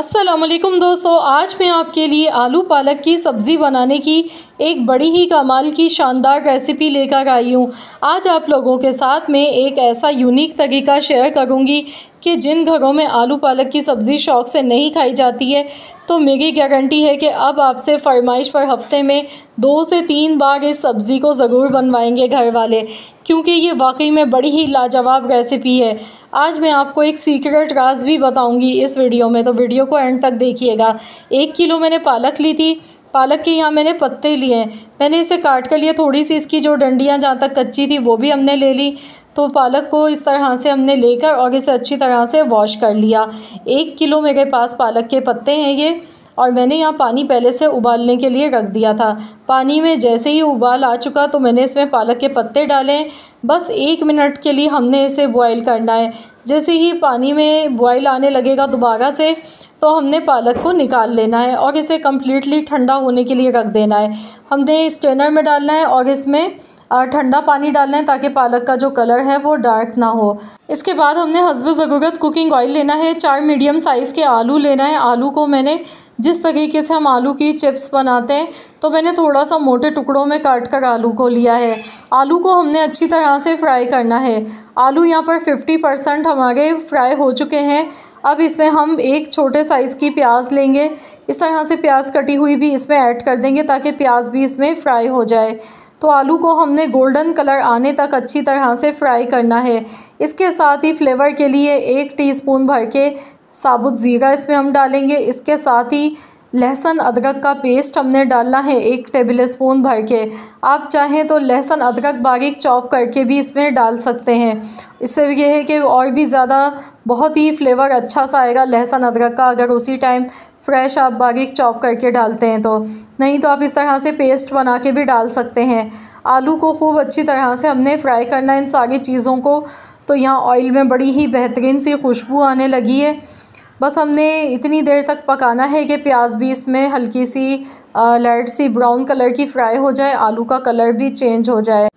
असलम दोस्तों आज मैं आपके लिए आलू पालक की सब्ज़ी बनाने की एक बड़ी ही कमाल की शानदार रेसिपी लेकर आई हूँ आज आप लोगों के साथ में एक ऐसा यूनिक तरीका शेयर करूँगी कि जिन घरों में आलू पालक की सब्ज़ी शौक से नहीं खाई जाती है तो मेरी गारंटी है कि अब आपसे फरमाइश पर हफ्ते में दो से तीन बार इस सब्ज़ी को ज़रूर बनवाएंगे घर वाले क्योंकि ये वाकई में बड़ी ही लाजवाब रेसिपी है आज मैं आपको एक सीक्रेट राज भी बताऊंगी इस वीडियो में तो वीडियो को एंड तक देखिएगा एक किलो मैंने पालक ली थी पालक के यहाँ मैंने पत्ते लिए हैं मैंने इसे काट कर लिया थोड़ी सी इसकी जो डंडियाँ जहाँ तक कच्ची थी वो भी हमने ले ली तो पालक को इस तरह से हमने लेकर और इसे अच्छी तरह से वॉश कर लिया एक किलो मेरे पास पालक के पत्ते हैं ये और मैंने यहाँ पानी पहले से उबालने के लिए रख दिया था पानी में जैसे ही उबाल आ चुका तो मैंने इसमें पालक के पत्ते डाले बस एक मिनट के लिए हमने इसे बॉयल करना है जैसे ही पानी में बॉयल आने लगेगा दोबारा से तो हमने पालक को निकाल लेना है और इसे कम्प्लीटली ठंडा होने के लिए रख देना है हमने स्टेनर में डालना है और इसमें ठंडा पानी डालना है ताकि पालक का जो कलर है वो डार्क ना हो इसके बाद हमने हसब ज़रूरत कुकिंग ऑयल लेना है चार मीडियम साइज़ के आलू लेना है आलू को मैंने जिस तरीके से हम आलू की चिप्स बनाते हैं तो मैंने थोड़ा सा मोटे टुकड़ों में काट कर आलू को लिया है आलू को हमने अच्छी तरह से फ्राई करना है आलू यहाँ पर 50 परसेंट हमारे फ्राई हो चुके हैं अब इसमें हम एक छोटे साइज़ की प्याज लेंगे इस तरह से प्याज कटी हुई भी इसमें ऐड कर देंगे ताकि प्याज भी इसमें फ्राई हो जाए तो आलू को हमने गोल्डन कलर आने तक अच्छी तरह से फ्राई करना है इसके साथ ही फ्लेवर के लिए एक टीस्पून भर के साबुत ज़ीरा इसमें हम डालेंगे इसके साथ ही लहसुन अदरक का पेस्ट हमने डालना है एक टेबल स्पून भर के आप चाहें तो लहसुन अदरक बारीक चॉप करके भी इसमें डाल सकते हैं इससे यह है कि और भी ज़्यादा बहुत ही फ्लेवर अच्छा सा आएगा लहसुन अदरक का अगर उसी टाइम फ्रेश आप बारीक चॉप करके डालते हैं तो नहीं तो आप इस तरह से पेस्ट बना के भी डाल सकते हैं आलू को खूब अच्छी तरह से हमने फ्राई करना है इन सारी चीज़ों को तो यहाँ ऑयल में बड़ी ही बेहतरीन सी खुशबू आने लगी है बस हमने इतनी देर तक पकाना है कि प्याज भी इसमें हल्की सी लाइट सी ब्राउन कलर की फ्राई हो जाए आलू का कलर भी चेंज हो जाए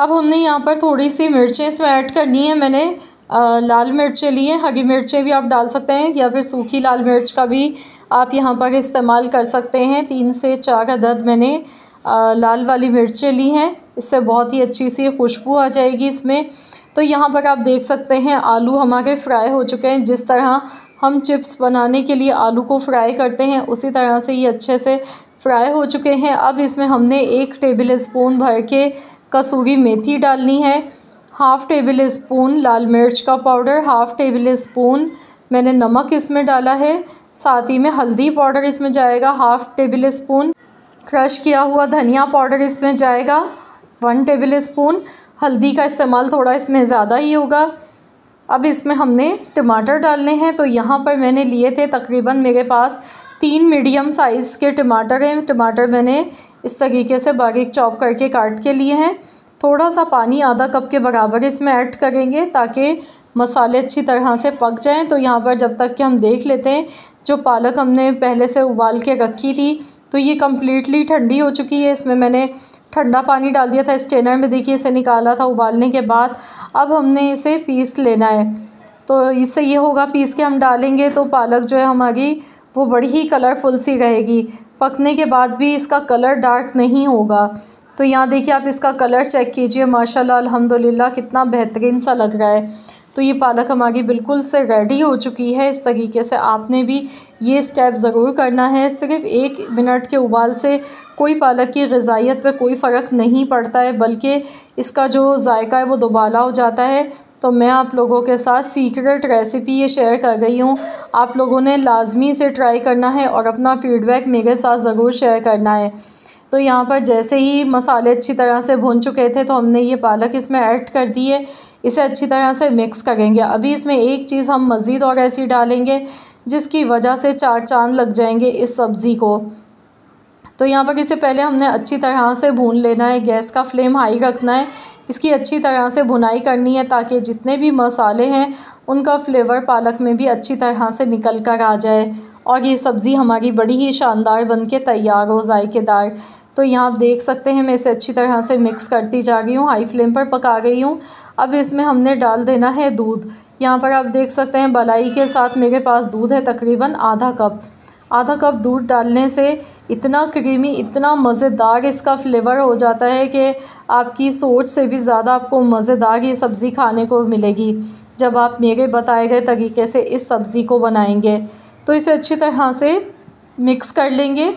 अब हमने यहाँ पर थोड़ी सी मिर्चें इसमें ऐड करनी है मैंने आ, लाल मिर्चें लिए हरी मिर्चें भी आप डाल सकते हैं या फिर सूखी लाल मिर्च का भी आप यहाँ पर इस्तेमाल कर सकते हैं तीन से चार अदद मैंने लाल वाली मिर्चें ली हैं इससे बहुत ही अच्छी सी खुशबू आ जाएगी इसमें तो यहाँ पर आप देख सकते हैं आलू हमारे फ्राई हो चुके हैं जिस तरह हम चिप्स बनाने के लिए आलू को फ्राई करते हैं उसी तरह से ये अच्छे से फ्राई हो चुके हैं अब इसमें हमने एक टेबल स्पून भर के कसूरी मेथी डालनी है हाफ़ टेबल स्पून लाल मिर्च का पाउडर हाफ़ टेबल स्पून मैंने नमक इसमें डाला है साथ ही में हल्दी पाउडर इसमें जाएगा हाफ़ टेबल स्पून क्रश किया हुआ धनिया पाउडर इसमें जाएगा वन टेबल स्पून हल्दी का इस्तेमाल थोड़ा इसमें ज़्यादा ही होगा अब इसमें हमने टमाटर डालने हैं तो यहाँ पर मैंने लिए थे तकरीबन मेरे पास तीन मीडियम साइज़ के टमाटर हैं टमाटर मैंने इस तरीके से बारीक चॉप करके काट के लिए हैं थोड़ा सा पानी आधा कप के बराबर इसमें ऐड करेंगे ताकि मसाले अच्छी तरह से पक जाएं तो यहाँ पर जब तक कि हम देख लेते हैं जो पालक हमने पहले से उबाल के रखी थी तो ये कम्प्लीटली ठंडी हो चुकी है इसमें मैंने ठंडा पानी डाल दिया था स्टेनर में देखिए इसे निकाला था उबालने के बाद अब हमने इसे पीस लेना है तो इससे ये होगा पीस के हम डालेंगे तो पालक जो है हमारी वो बड़ी ही कलरफुल सी रहेगी पकने के बाद भी इसका कलर डार्क नहीं होगा तो यहाँ देखिए आप इसका कलर चेक कीजिए माशाल्लाह अल्हम्दुलिल्लाह कितना बेहतरीन सा लग रहा है तो ये पालक हमारी बिल्कुल से रेडी हो चुकी है इस तरीके से आपने भी ये स्टेप ज़रूर करना है सिर्फ एक मिनट के उबाल से कोई पालक की गजाइत पर कोई फ़र्क नहीं पड़ता है बल्कि इसका जो जायका है वो दोबाला हो जाता है तो मैं आप लोगों के साथ सीक्रेट रेसिपी ये शेयर कर गई हूँ आप लोगों ने लाजमी से ट्राई करना है और अपना फ़ीडबैक मेरे साथ ज़रूर शेयर करना है तो यहाँ पर जैसे ही मसाले अच्छी तरह से भुन चुके थे तो हमने ये पालक इसमें ऐड कर दी है इसे अच्छी तरह से मिक्स करेंगे अभी इसमें एक चीज़ हम मज़ीद और ऐसी डालेंगे जिसकी वजह से चार चांद लग जाएंगे इस सब्ज़ी को तो यहाँ पर इसे पहले हमने अच्छी तरह से भून लेना है गैस का फ्लेम हाई रखना है इसकी अच्छी तरह से भुनाई करनी है ताकि जितने भी मसाले हैं उनका फ्लेवर पालक में भी अच्छी तरह से निकल कर आ जाए और ये सब्ज़ी हमारी बड़ी ही शानदार बन के तैयार हो जायकेदार तो यहाँ आप देख सकते हैं मैं इसे अच्छी तरह से मिक्स करती जा रही हूँ हाई फ्लेम पर पका रही हूँ अब इसमें हमने डाल देना है दूध यहाँ पर आप देख सकते हैं बलाई के साथ मेरे पास दूध है तकरीबन आधा कप आधा कप दूध डालने से इतना क्रीमी इतना मज़ेदार इसका फ्लेवर हो जाता है कि आपकी सोच से भी ज़्यादा आपको मज़ेदार ये सब्ज़ी खाने को मिलेगी जब आप मेरे बताए गए तरीके से इस सब्ज़ी को बनाएंगे तो इसे अच्छी तरह से मिक्स कर लेंगे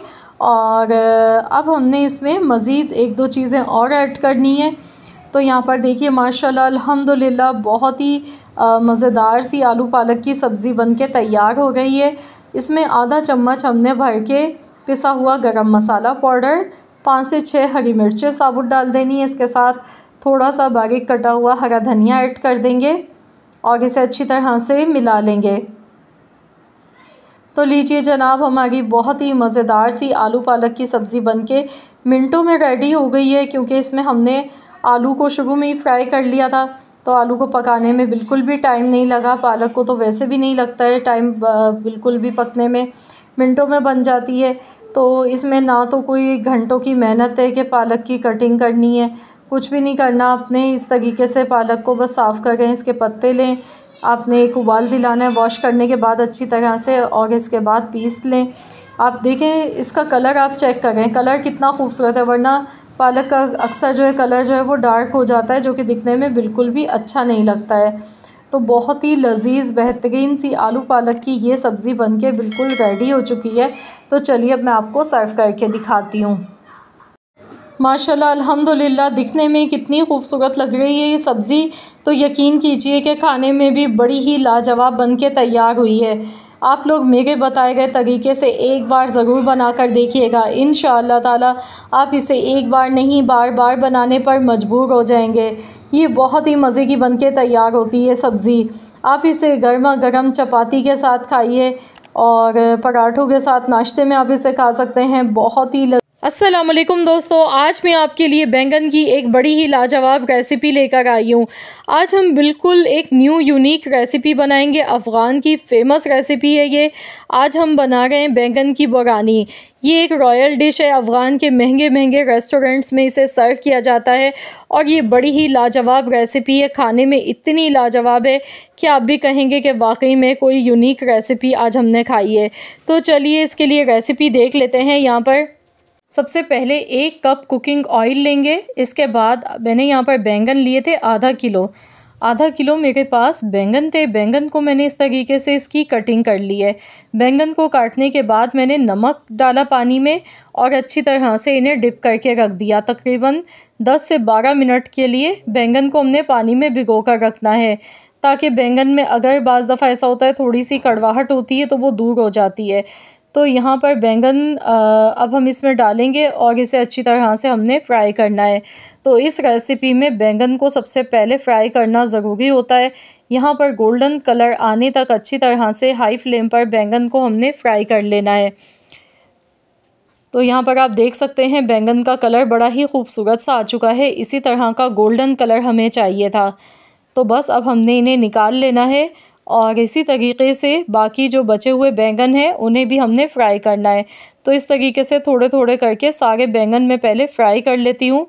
और अब हमने इसमें मज़ीद एक दो चीज़ें और ऐड करनी है तो यहाँ पर देखिए माशाल्लाह अल्हम्दुलिल्लाह बहुत ही मज़ेदार सी आलू पालक की सब्ज़ी बन के तैयार हो गई है इसमें आधा चम्मच हमने भर के पिसा हुआ गरम मसाला पाउडर पाँच से छः हरी मिर्चें साबुत डाल देनी है इसके साथ थोड़ा सा बारीक कटा हुआ हरा धनिया ऐड कर देंगे और इसे अच्छी तरह से मिला लेंगे तो लीजिए जनाब हमारी बहुत ही मज़ेदार सी आलू पालक की सब्ज़ी बनके मिनटों में रेडी हो गई है क्योंकि इसमें हमने आलू को शुरू में ही फ्राई कर लिया था तो आलू को पकाने में बिल्कुल भी टाइम नहीं लगा पालक को तो वैसे भी नहीं लगता है टाइम बिल्कुल भी पकने में मिनटों में बन जाती है तो इसमें ना तो कोई घंटों की मेहनत है कि पालक की कटिंग करनी है कुछ भी नहीं करना आपने इस तरीके से पालक को बस साफ़ कर करें इसके पत्ते लें आपने एक उबाल दिलाना है वॉश करने के बाद अच्छी तरह से और इसके बाद पीस लें आप देखें इसका कलर आप चेक करें कलर कितना खूबसूरत है वरना पालक का अक्सर जो है कलर जो है वो डार्क हो जाता है जो कि दिखने में बिल्कुल भी अच्छा नहीं लगता है तो बहुत ही लजीज बेहतरीन सी आलू पालक की ये सब्ज़ी बनके बिल्कुल रेडी हो चुकी है तो चलिए अब मैं आपको सर्व करके दिखाती हूँ माशाल्लाह अल्हम्दुलिल्लाह दिखने में कितनी खूबसूरत लग रही है ये सब्ज़ी तो यकीन कीजिए कि खाने में भी बड़ी ही लाजवाब बन के तैयार हुई है आप लोग मेरे बताए गए तरीके से एक बार ज़रूर बना कर देखिएगा इन ताला आप इसे एक बार नहीं बार बार बनाने पर मजबूर हो जाएंगे ये बहुत ही मज़े की बनके तैयार होती है सब्ज़ी आप इसे गर्मा गर्म चपाती के साथ खाइए और पराठों के साथ नाश्ते में आप इसे खा सकते हैं बहुत ही अस्सलाम वालेकुम दोस्तों आज मैं आपके लिए बैंगन की एक बड़ी ही लाजवाब रेसिपी लेकर आई हूँ आज हम बिल्कुल एक न्यू यूनिक रेसिपी बनाएंगे अफ़गान की फ़ेमस रेसिपी है ये आज हम बना रहे हैं बैंगन की बुरानी ये एक रॉयल डिश है अफ़गान के महंगे महंगे रेस्टोरेंट्स में इसे सर्व किया जाता है और ये बड़ी ही लाजवाब रेसिपी है खाने में इतनी लाजवाब है कि आप भी कहेंगे कि वाकई में कोई यूनिक रेसिपी आज हमने खाई है तो चलिए इसके लिए रेसिपी देख लेते हैं यहाँ पर सबसे पहले एक कप कुकिंग ऑयल लेंगे इसके बाद मैंने यहाँ पर बैंगन लिए थे आधा किलो आधा किलो मेरे पास बैंगन थे बैंगन को मैंने इस तरीके से इसकी कटिंग कर ली है बैंगन को काटने के बाद मैंने नमक डाला पानी में और अच्छी तरह से इन्हें डिप करके रख दिया तकरीबन 10 से 12 मिनट के लिए बैंगन को हमने पानी में भिगो कर रखना है ताकि बैंगन में अगर बज़ दफ़ा ऐसा होता है थोड़ी सी कड़वाहट होती है तो वो दूर हो जाती है तो यहाँ पर बैंगन अब हम इसमें डालेंगे और इसे अच्छी तरह से हमने फ्राई करना है तो इस रेसिपी में बैंगन को सबसे पहले फ्राई करना ज़रूरी होता है यहाँ पर गोल्डन कलर आने तक अच्छी तरह से हाई फ्लेम पर बैंगन को हमने फ्राई कर लेना है तो यहाँ पर आप देख सकते हैं बैंगन का कलर बड़ा ही खूबसूरत सा आ चुका है इसी तरह का गोल्डन कलर हमें चाहिए था तो बस अब हमने इन्हें निकाल लेना है और इसी तरीके से बाकी जो बचे हुए बैंगन हैं उन्हें भी हमने फ्राई करना है तो इस तरीके से थोड़े थोड़े करके सारे बैंगन में पहले फ्राई कर लेती हूँ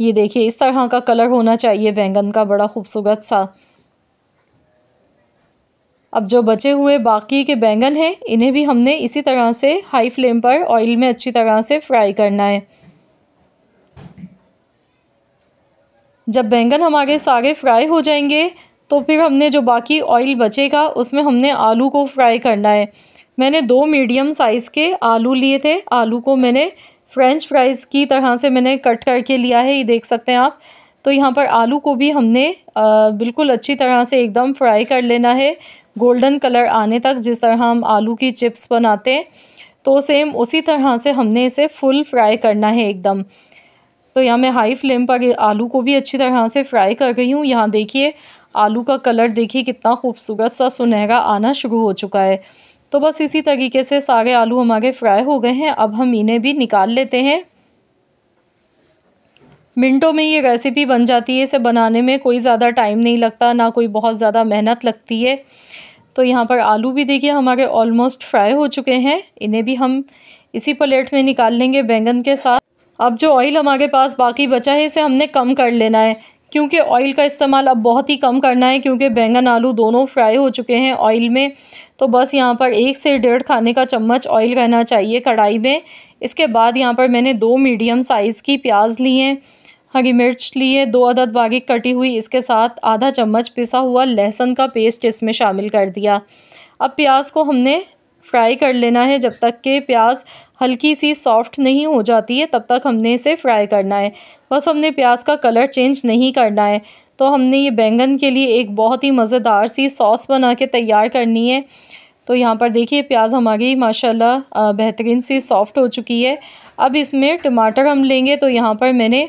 ये देखिए इस तरह का कलर होना चाहिए बैंगन का बड़ा खूबसूरत सा अब जो बचे हुए बाकी के बैंगन हैं इन्हें भी हमने इसी तरह से हाई फ्लेम पर ऑयल में अच्छी तरह से फ्राई करना है जब बैंगन हमारे सारे फ्राई हो जाएंगे तो फिर हमने जो बाकी ऑयल बचेगा उसमें हमने आलू को फ्राई करना है मैंने दो मीडियम साइज़ के आलू लिए थे आलू को मैंने फ्रेंच फ्राइज़ की तरह से मैंने कट करके लिया है ये देख सकते हैं आप तो यहाँ पर आलू को भी हमने आ, बिल्कुल अच्छी तरह से एकदम फ्राई कर लेना है गोल्डन कलर आने तक जिस तरह हम आलू की चिप्स बनाते हैं तो सेम उसी तरह से हमने इसे फुल फ्राई करना है एकदम तो यहाँ मैं हाई फ्लेम पर आलू को भी अच्छी तरह से फ्राई कर गई हूँ यहाँ देखिए आलू का कलर देखिए कितना खूबसूरत सा सुनहरा आना शुरू हो चुका है तो बस इसी तरीके से सारे आलू हमारे फ्राई हो गए हैं अब हम इन्हें भी निकाल लेते हैं मिनटों में ये रेसिपी बन जाती है इसे बनाने में कोई ज़्यादा टाइम नहीं लगता ना कोई बहुत ज़्यादा मेहनत लगती है तो यहाँ पर आलू भी देखिए हमारे ऑलमोस्ट फ्राई हो चुके हैं इन्हें भी हम इसी प्लेट में निकाल लेंगे बैंगन के साथ अब जो ऑयल हमारे पास बाकी बचा है इसे हमने कम कर लेना है क्योंकि ऑयल का इस्तेमाल अब बहुत ही कम करना है क्योंकि बैंगन आलू दोनों फ्राई हो चुके हैं ऑयल में तो बस यहाँ पर एक से डेढ़ खाने का चम्मच ऑयल रहना चाहिए कढ़ाई में इसके बाद यहाँ पर मैंने दो मीडियम साइज़ की प्याज ली हैं हरी मिर्च ली है दो अदद बागिक कटी हुई इसके साथ आधा चम्मच पिसा हुआ लहसुन का पेस्ट इसमें शामिल कर दिया अब प्याज को हमने फ्राई कर लेना है जब तक के प्याज हल्की सी सॉफ्ट नहीं हो जाती है तब तक हमने इसे फ्राई करना है बस हमने प्याज का कलर चेंज नहीं करना है तो हमने ये बैंगन के लिए एक बहुत ही मज़ेदार सी सॉस बना के तैयार करनी है तो यहाँ पर देखिए प्याज हमारी माशाल्लाह बेहतरीन सी सॉफ़्ट हो चुकी है अब इसमें टमाटर हम लेंगे तो यहाँ पर मैंने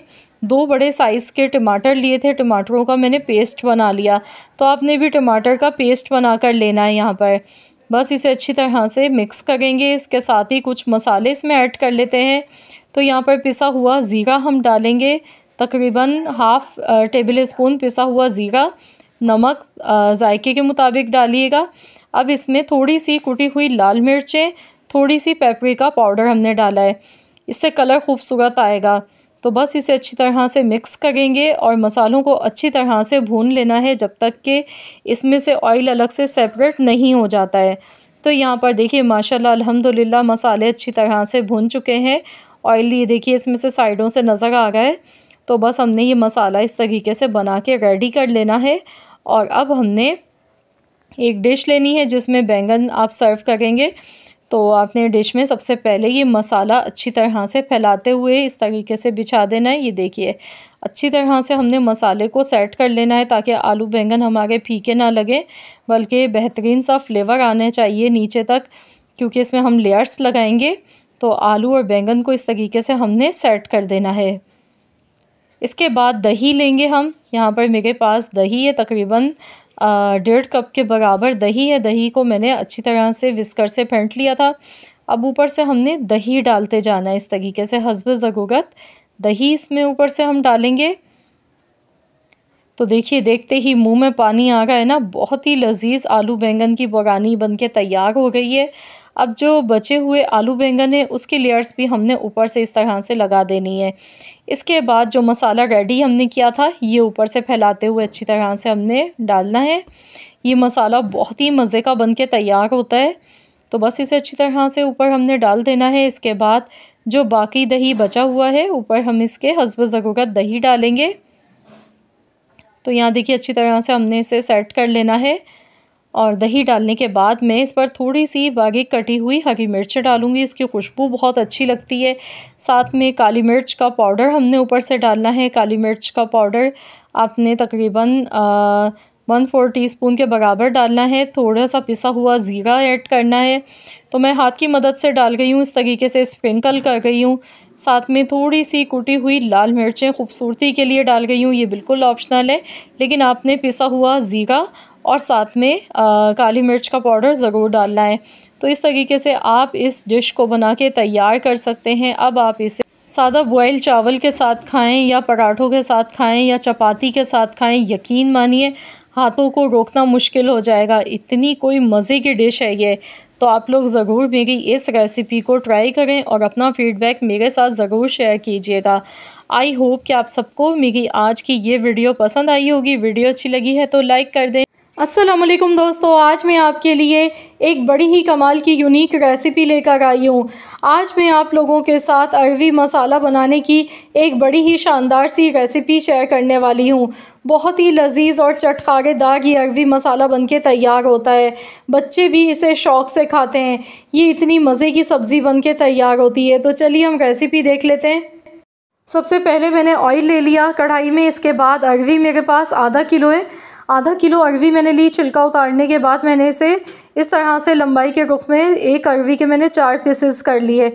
दो बड़े साइज़ के टमाटर लिए थे टमाटरों का मैंने पेस्ट बना लिया तो आपने भी टमाटर का पेस्ट बना कर लेना है यहाँ पर बस इसे अच्छी तरह से मिक्स करेंगे इसके साथ ही कुछ मसाले इसमें ऐड कर लेते हैं तो यहाँ पर पिसा हुआ ज़ीरा हम डालेंगे तकरीबन हाफ़ टेबल स्पून पिसा हुआ ज़ीरा नमक जायके के मुताबिक डालिएगा अब इसमें थोड़ी सी कुटी हुई लाल मिर्चें थोड़ी सी पेपरी का पाउडर हमने डाला है इससे कलर खूबसूरत आएगा तो बस इसे अच्छी तरह से मिक्स करेंगे और मसालों को अच्छी तरह से भून लेना है जब तक कि इसमें से ऑयल अलग से सेपरेट नहीं हो जाता है तो यहाँ पर देखिए माशाल्लाह अल्हम्दुलिल्लाह मसाले अच्छी तरह से भून चुके हैं ऑयल ये देखिए इसमें से साइडों से नज़र आ गए तो बस हमने ये मसाला इस तरीके से बना के रेडी कर लेना है और अब हमने एक डिश लेनी है जिसमें बैंगन आप सर्व करेंगे तो आपने डिश में सबसे पहले ये मसाला अच्छी तरह से फैलाते हुए इस तरीके से बिछा देना है ये देखिए अच्छी तरह से हमने मसाले को सेट कर लेना है ताकि आलू बैंगन हमारे फीके ना लगे बल्कि बेहतरीन सा फ्लेवर आने चाहिए नीचे तक क्योंकि इसमें हम लेयर्स लगाएंगे तो आलू और बैंगन को इस तरीके से हमने सेट कर देना है इसके बाद दही लेंगे हम यहाँ पर मेरे पास दही है तकरीबन डेढ़ कप के बराबर दही है दही को मैंने अच्छी तरह से विस्कर से फेंट लिया था अब ऊपर से हमने दही डालते जाना है इस तरीके से हसब जगोगत दही इसमें ऊपर से हम डालेंगे तो देखिए देखते ही मुंह में पानी आ रहा है ना बहुत ही लजीज आलू बैंगन की बगानी बन के तैयार हो गई है अब जो बचे हुए आलू बैंगन है उसकी लेयर्स भी हमने ऊपर से इस तरह से लगा देनी है इसके बाद जो मसाला रेडी हमने किया था ये ऊपर से फैलाते हुए अच्छी तरह से हमने डालना है ये मसाला बहुत ही मज़े का बन के तैयार होता है तो बस इसे अच्छी तरह से ऊपर हमने डाल देना है इसके बाद जो बाकी दही बचा हुआ है ऊपर हम इसके हसब ज़रूरत दही डालेंगे तो यहाँ देखिए अच्छी तरह से हमने इसे सेट कर लेना है और दही डालने के बाद मैं इस पर थोड़ी सी बागी कटी हुई हरी मिर्च डालूँगी इसकी खुशबू बहुत अच्छी लगती है साथ में काली मिर्च का पाउडर हमने ऊपर से डालना है काली मिर्च का पाउडर आपने तकरीबन वन फोर टीस्पून के बराबर डालना है थोड़ा सा पिसा हुआ ज़ीरा ऐड करना है तो मैं हाथ की मदद से डाल गई हूँ इस तरीके से स्प्रिंकल कर गई हूँ साथ में थोड़ी सी कुटी हुई लाल मिर्चें खूबसूरती के लिए डाल गई हूँ ये बिल्कुल ऑप्शनल है लेकिन आपने पिसा हुआ ज़ीरा और साथ में आ, काली मिर्च का पाउडर ज़रूर डालना है तो इस तरीके से आप इस डिश को बना के तैयार कर सकते हैं अब आप इसे सादा बॉयल चावल के साथ खाएं या पराठों के साथ खाएं या चपाती के साथ खाएं यकीन मानिए हाथों को रोकना मुश्किल हो जाएगा इतनी कोई मज़े की डिश है ये तो आप लोग ज़रूर मेरी इस रेसिपी को ट्राई करें और अपना फ़ीडबैक मेरे साथ ज़रूर शेयर कीजिएगा आई होप कि आप सबको मेरी आज की ये वीडियो पसंद आई होगी वीडियो अच्छी लगी है तो लाइक कर दें असलम दोस्तों आज मैं आपके लिए एक बड़ी ही कमाल की यूनिक रेसिपी लेकर आई हूँ आज मैं आप लोगों के साथ अरवी मसाला बनाने की एक बड़ी ही शानदार सी रेसिपी शेयर करने वाली हूँ बहुत ही लजीज और चटखारेदार ये अरवी मसाला बनके तैयार होता है बच्चे भी इसे शौक़ से खाते हैं ये इतनी मज़े की सब्ज़ी बन तैयार होती है तो चलिए हम रेसिपी देख लेते हैं सबसे पहले मैंने ऑयल ले लिया कढ़ाई में इसके बाद अरवी मेरे पास आधा किलो है आधा किलो अरवी मैंने ली छिलका उतारने के बाद मैंने इसे इस तरह से लंबाई के रुख में एक अरवी के मैंने चार पीसेस कर लिए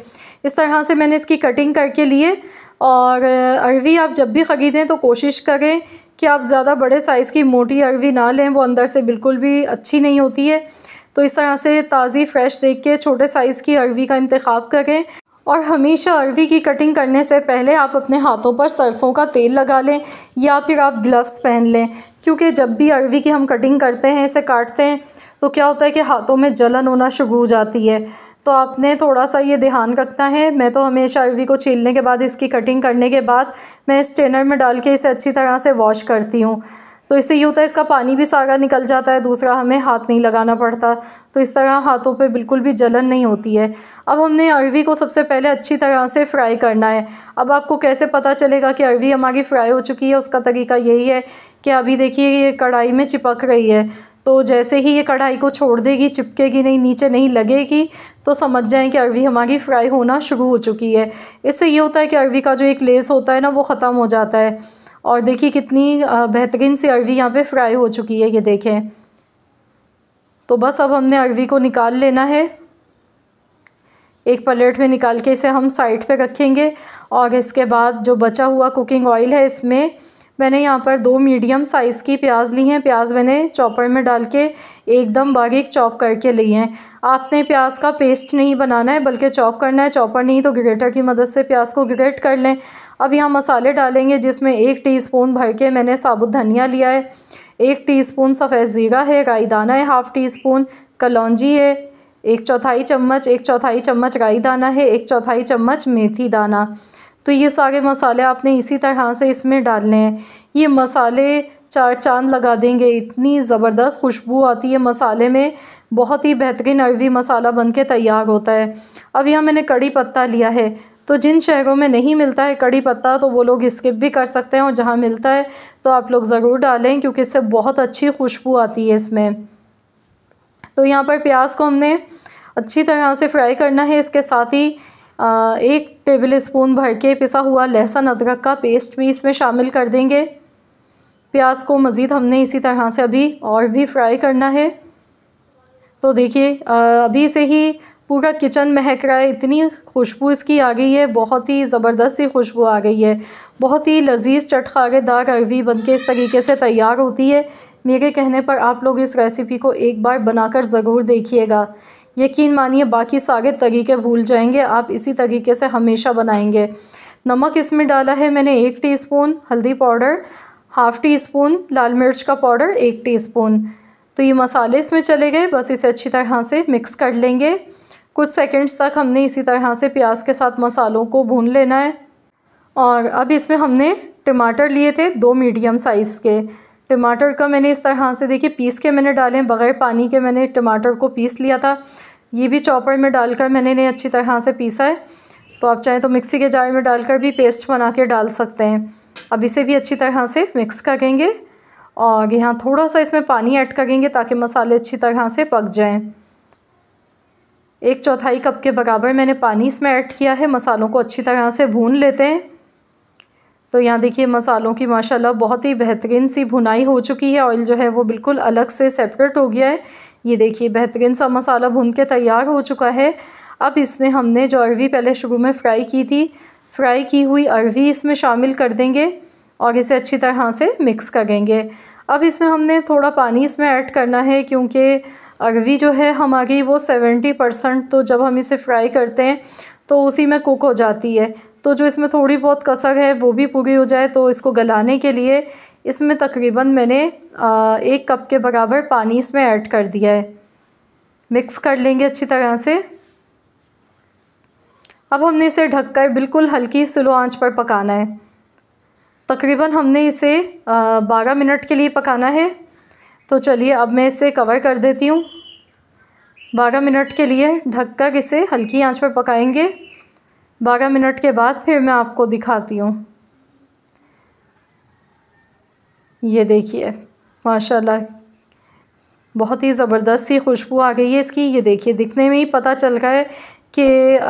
इस तरह से मैंने इसकी कटिंग करके लिए और अरवी आप जब भी ख़रीदें तो कोशिश करें कि आप ज़्यादा बड़े साइज़ की मोटी अरवी ना लें वो अंदर से बिल्कुल भी अच्छी नहीं होती है तो इस तरह से ताज़ी फ्रेश देख के छोटे साइज़ की अरवी का इंतखब करें और हमेशा अरवी की कटिंग करने से पहले आप अपने हाथों पर सरसों का तेल लगा लें या फिर आप ग्लव्स पहन लें क्योंकि जब भी अरवी की हम कटिंग करते हैं इसे काटते हैं तो क्या होता है कि हाथों में जलन होना शुरू हो जाती है तो आपने थोड़ा सा ये ध्यान रखना है मैं तो हमेशा अरवी को छीलने के बाद इसकी कटिंग करने के बाद मैं स्टेनर में डाल के इसे अच्छी तरह से वॉश करती हूँ तो इससे ये होता है इसका पानी भी सारा निकल जाता है दूसरा हमें हाथ नहीं लगाना पड़ता तो इस तरह हाथों पे बिल्कुल भी जलन नहीं होती है अब हमने अरवी को सबसे पहले अच्छी तरह से फ्राई करना है अब आपको कैसे पता चलेगा कि अरवी हमारी फ्राई हो चुकी है उसका तरीका यही है कि अभी देखिए ये कढ़ाई में चिपक रही है तो जैसे ही ये कढ़ाई को छोड़ देगी चिपकेगी नहीं नीचे नहीं लगेगी तो समझ जाएं कि अरवी हमारी फ्राई होना शुरू हो चुकी है इससे ये होता है कि अरवी का जो एक लेस होता है ना वो ख़त्म हो जाता है और देखिए कितनी बेहतरीन सी अरवी यहाँ पे फ्राई हो चुकी है ये देखें तो बस अब हमने अरवी को निकाल लेना है एक प्लेट में निकाल के इसे हम साइड पे रखेंगे और इसके बाद जो बचा हुआ कुकिंग ऑयल है इसमें मैंने यहाँ पर दो मीडियम साइज़ की प्याज ली हैं प्याज मैंने चॉपर में डाल के एकदम बारीक चॉप करके ली हैं आपने प्याज का पेस्ट नहीं बनाना है बल्कि चॉप करना है चॉपर नहीं तो ग्रेटर की मदद से प्याज को ग्रेट कर लें अब यहाँ मसाले डालेंगे जिसमें एक टीस्पून भर के मैंने साबुत धनिया लिया है एक टीस्पून सफ़ेद ज़ीरा है राई दाना है हाफ़ टी स्पून कलौजी है एक चौथाई चम्मच एक चौथाई चम्मच राई दाना है एक चौथाई चम्मच मेथी दाना तो ये सारे मसाले आपने इसी तरह से इसमें डालने हैं ये मसाले चार चांद लगा देंगे इतनी ज़बरदस्त खुशबू आती है मसाले में बहुत ही बेहतरीन अरवी मसाला बन के तैयार होता है अब यहाँ मैंने कड़ी पत्ता लिया है तो जिन शहरों में नहीं मिलता है कड़ी पत्ता तो वो लोग स्किप भी कर सकते हैं और जहाँ मिलता है तो आप लोग ज़रूर डालें क्योंकि इससे बहुत अच्छी खुशबू आती है इसमें तो यहाँ पर प्याज को हमने अच्छी तरह से फ्राई करना है इसके साथ ही एक टेबल स्पून भर के पिसा हुआ लहसुन अदरक का पेस्ट भी इसमें शामिल कर देंगे प्याज को मज़ीद हमने इसी तरह से अभी और भी फ्राई करना है तो देखिए अभी से ही पूरा किचन महक रहा है इतनी खुशबू इसकी आ गई है बहुत ही ज़बरदस्त सी खुशबू आ गई है बहुत ही लजीज चटखारेदार अरवी बन के इस तरीके से तैयार होती है मेरे कहने पर आप लोग इस रेसिपी को एक बार बनाकर ज़रूर देखिएगा यकीन मानिए बाकी सागे तरीके भूल जाएंगे आप इसी तरीके से हमेशा बनाएंगे नमक इसमें डाला है मैंने एक टीस्पून हल्दी पाउडर हाफ़ टी स्पून लाल मिर्च का पाउडर एक टीस्पून तो ये मसाले इसमें चले गए बस इसे अच्छी तरह से मिक्स कर लेंगे कुछ सेकंड्स तक हमने इसी तरह से प्याज के साथ मसालों को भून लेना है और अब इसमें हमने टमाटर लिए थे दो मीडियम साइज़ के टमाटर का मैंने इस तरह से देखिए पीस के मैंने डाले बग़ैर पानी के मैंने टमाटर को पीस लिया था ये भी चॉपर में डालकर मैंने इन्हें अच्छी तरह से पीसा है तो आप चाहें तो मिक्सी के जार में डालकर भी पेस्ट बना के डाल सकते हैं अब इसे भी अच्छी तरह से मिक्स करेंगे और यहाँ थोड़ा सा इसमें पानी ऐड करेंगे ताकि मसाले अच्छी तरह से पक जाएं एक चौथाई कप के बराबर मैंने पानी इसमें ऐड किया है मसालों को अच्छी तरह से भून लेते हैं तो यहाँ देखिए मसालों की माशाल्लाह बहुत ही बेहतरीन सी भुनाई हो चुकी है ऑयल जो है वो बिल्कुल अलग से सेपरेट हो गया है ये देखिए बेहतरीन सा मसाला भून के तैयार हो चुका है अब इसमें हमने जो अरवी पहले शुरू में फ्राई की थी फ्राई की हुई अरवी इसमें शामिल कर देंगे और इसे अच्छी तरह से मिक्स करेंगे अब इसमें हमने थोड़ा पानी इसमें ऐड करना है क्योंकि अरवी जो है हमारी वो सेवेंटी परसेंट तो जब हम इसे फ्राई करते हैं तो उसी में कुक हो जाती है तो जो इसमें थोड़ी बहुत कसर है वो भी पूरी हो जाए तो इसको गलाने के लिए इसमें तकरीबन मैंने एक कप के बराबर पानी इसमें ऐड कर दिया है मिक्स कर लेंगे अच्छी तरह से अब हमने इसे ढककर बिल्कुल हल्की स्लो आंच पर पकाना है तकरीबन हमने इसे बारह मिनट के लिए पकाना है तो चलिए अब मैं इसे कवर कर देती हूँ बारह मिनट के लिए ढककर इसे हल्की आंच पर पकाएंगे बारह मिनट के बाद फिर मैं आपको दिखाती हूँ ये देखिए माशाल्लाह बहुत ही ज़बरदस्त सी खुशबू आ गई है इसकी ये देखिए दिखने में ही पता चल रहा है कि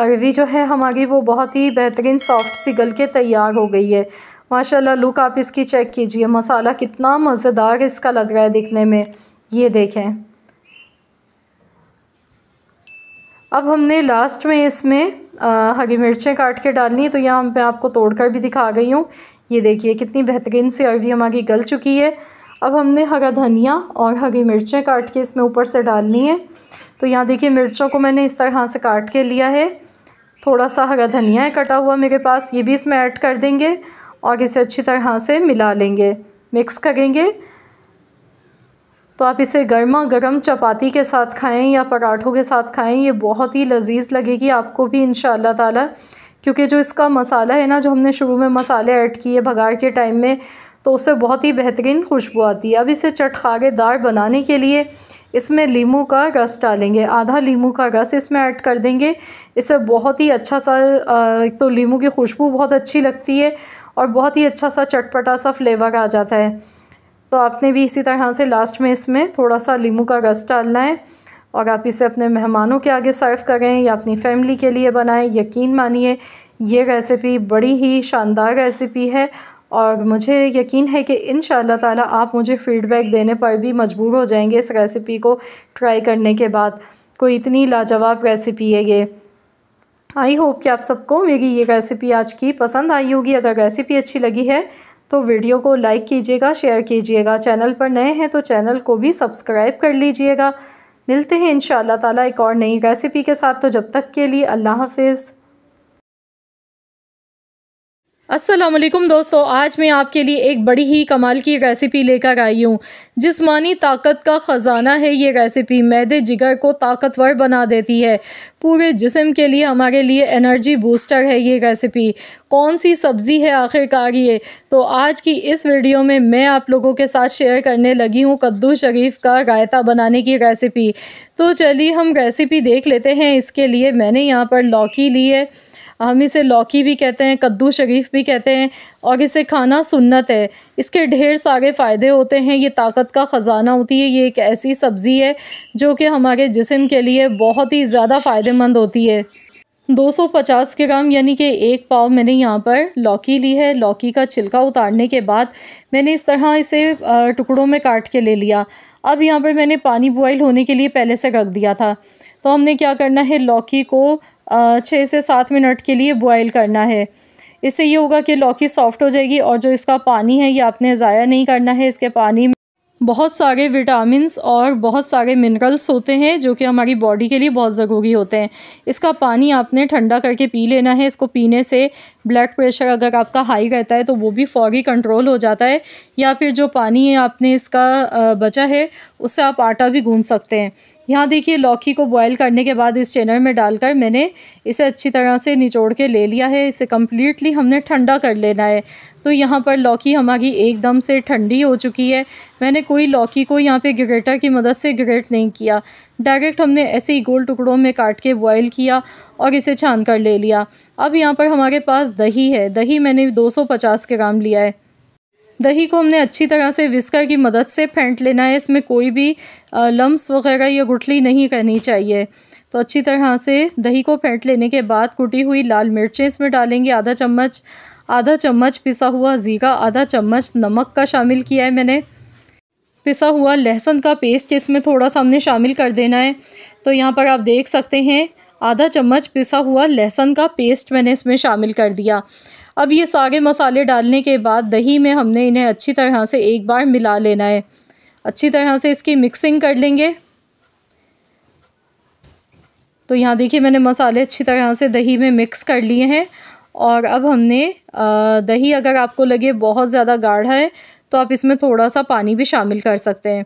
अरवी जो है हमारी वो बहुत ही बेहतरीन सॉफ्ट सी गल के तैयार हो गई है माशाल्लाह लुक आप इसकी चेक कीजिए मसाला कितना मज़ेदार इसका लग रहा है दिखने में ये देखें अब हमने लास्ट में इसमें हरी मिर्चें काट के डालनी है तो यहाँ मैं आपको तोड़ कर भी दिखा गई हूँ ये देखिए कितनी बेहतरीन सी अरवी हमारी गल चुकी है अब हमने हरा धनिया और हरी मिर्चें काट के इसमें ऊपर से डालनी है तो यहाँ देखिए मिर्चों को मैंने इस तरह से काट के लिया है थोड़ा सा हरा धनिया है कटा हुआ मेरे पास ये भी इसमें ऐड कर देंगे और इसे अच्छी तरह से मिला लेंगे मिक्स करेंगे तो आप इसे गर्मा गर्म चपाती के साथ खाएं या पराठों के साथ खाएं ये बहुत ही लजीज लगेगी आपको भी इन शाह क्योंकि जो इसका मसाला है ना जो हमने शुरू में मसाले ऐड किए भगाड़ के टाइम में तो उससे बहुत ही बेहतरीन खुशबू आती है अब इसे चटखागेदार बनाने के लिए इसमें लीमू का रस डालेंगे आधा लीमू का रस इसमें ऐड कर देंगे इससे बहुत ही अच्छा सा एक तो लीमू की खुशबू बहुत अच्छी लगती है और बहुत ही अच्छा सा चटपटा सा फ्लेवर आ जाता है तो आपने भी इसी तरह से लास्ट में इसमें थोड़ा सा लीमू का रस डालना है और आप इसे अपने मेहमानों के आगे सर्व करें या अपनी फैमिली के लिए बनाएं यकीन मानिए ये रेसिपी बड़ी ही शानदार रेसिपी है और मुझे यकीन है कि इन ताला आप मुझे फ़ीडबैक देने पर भी मजबूर हो जाएंगे इस रेसिपी को ट्राई करने के बाद कोई इतनी लाजवाब रेसिपी है ये आई होप कि आप सबको मेरी ये रेसिपी आज की पसंद आई होगी अगर रेसिपी अच्छी लगी है तो वीडियो को लाइक कीजिएगा शेयर कीजिएगा चैनल पर नए हैं तो चैनल को भी सब्सक्राइब कर लीजिएगा मिलते हैं इन ताला एक और नई रेसिपी के साथ तो जब तक के लिए अल्लाह हाफिज़ असलम दोस्तों आज मैं आपके लिए एक बड़ी ही कमाल की रेसिपी लेकर आई हूँ जिसमानी ताकत का ख़जाना है ये रेसिपी मैदे जिगर को ताकतवर बना देती है पूरे जिसम के लिए हमारे लिए एनर्जी बूस्टर है ये रेसिपी कौन सी सब्ज़ी है आखिरकार ये तो आज की इस वीडियो में मैं आप लोगों के साथ शेयर करने लगी हूँ कद्दू शरीफ का रायता बनाने की रेसिपी तो चलिए हम रेसिपी देख लेते हैं इसके लिए मैंने यहाँ पर लौकी ली है हम इसे लौकी भी कहते हैं कद्दू शरीफ भी कहते हैं और इसे खाना सुन्नत है इसके ढेर सारे फ़ायदे होते हैं ये ताकत का ख़जाना होती है ये एक ऐसी सब्ज़ी है जो कि हमारे जिसम के लिए बहुत ही ज़्यादा फ़ायदेमंद होती है 250 ग्राम यानी कि एक पाव मैंने यहाँ पर लौकी ली है लौकी का छिलका उतारने के बाद मैंने इस तरह इसे टुकड़ों में काट के ले लिया अब यहाँ पर मैंने पानी बॉयल होने के लिए पहले से रख दिया था तो हमने क्या करना है लौकी को छः से सात मिनट के लिए बॉयल करना है इससे ये होगा कि लौकी सॉफ्ट हो जाएगी और जो इसका पानी है ये आपने ज़ाया नहीं करना है इसके पानी में बहुत सारे विटामिन और बहुत सारे मिनरल्स होते हैं जो कि हमारी बॉडी के लिए बहुत ज़रूरी होते हैं इसका पानी आपने ठंडा करके पी लेना है इसको पीने से ब्लड प्रेशर अगर आपका हाई रहता है तो वो भी फौरी कंट्रोल हो जाता है या फिर जो पानी आपने इसका बचा है उससे आप आटा भी गूँध सकते हैं यहाँ देखिए लौकी को बॉयल करने के बाद इस चेनर में डालकर मैंने इसे अच्छी तरह से निचोड़ के ले लिया है इसे कम्प्लीटली हमने ठंडा कर लेना है तो यहाँ पर लौकी हमारी एकदम से ठंडी हो चुकी है मैंने कोई लौकी को यहाँ पे ग्रेटर की मदद से ग्रेट नहीं किया डायरेक्ट हमने ऐसे ही गोल टुकड़ों में काट के बॉयल किया और इसे छान कर ले लिया अब यहाँ पर हमारे पास दही है दही मैंने पचास ग्राम लिया है दही को हमने अच्छी तरह से विस्कर की मदद से फेंट लेना है इसमें कोई भी लम्स वगैरह या गुठली नहीं करनी चाहिए तो अच्छी तरह से दही को फेंट लेने के बाद कुटी हुई लाल मिर्चें इसमें डालेंगे आधा चम्मच आधा चम्मच पिसा हुआ ज़ीरा आधा चम्मच नमक का शामिल किया है मैंने पिसा हुआ लहसुन का पेस्ट इसमें थोड़ा सा हमने शामिल कर देना है तो यहाँ पर आप देख सकते हैं आधा चम्मच पिसा हुआ लहसुन का पेस्ट मैंने इसमें शामिल कर दिया अब ये सारे मसाले डालने के बाद दही में हमने इन्हें अच्छी तरह से एक बार मिला लेना है अच्छी तरह से इसकी मिक्सिंग कर लेंगे तो यहाँ देखिए मैंने मसाले अच्छी तरह से दही में मिक्स कर लिए हैं और अब हमने दही अगर आपको लगे बहुत ज़्यादा गाढ़ा है तो आप इसमें थोड़ा सा पानी भी शामिल कर सकते हैं